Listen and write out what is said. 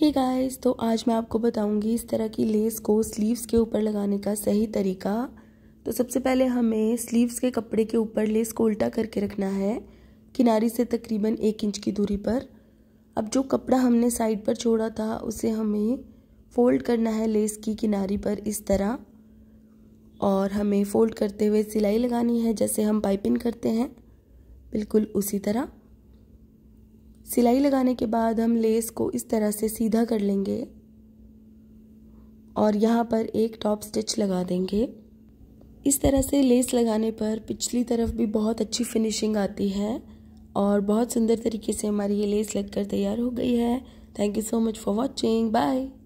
हे hey guys तो आज मैं आपको बताऊंगी इस तरह की लेस को स्लीव्स के ऊपर लगाने का सही तरीका तो सबसे पहले हमें स्लीव्स के कपड़े के ऊपर लेस को उल्टा करके रखना है किनारी से तकरीबन एक इंच की दूरी पर अब जो कपड़ा हमने साइड पर छोड़ा था उसे हमें फ़ोल्ड करना है लेस की किनारी पर इस तरह और हमें फ़ोल्ड करते हुए सिलाई लगानी है जैसे हम पाइपिंग करते हैं बिल्कुल उसी तरह सिलाई लगाने के बाद हम लेस को इस तरह से सीधा कर लेंगे और यहाँ पर एक टॉप स्टिच लगा देंगे इस तरह से लेस लगाने पर पिछली तरफ भी बहुत अच्छी फिनिशिंग आती है और बहुत सुंदर तरीके से हमारी ये लेस लगकर तैयार हो गई है thank you so much for watching bye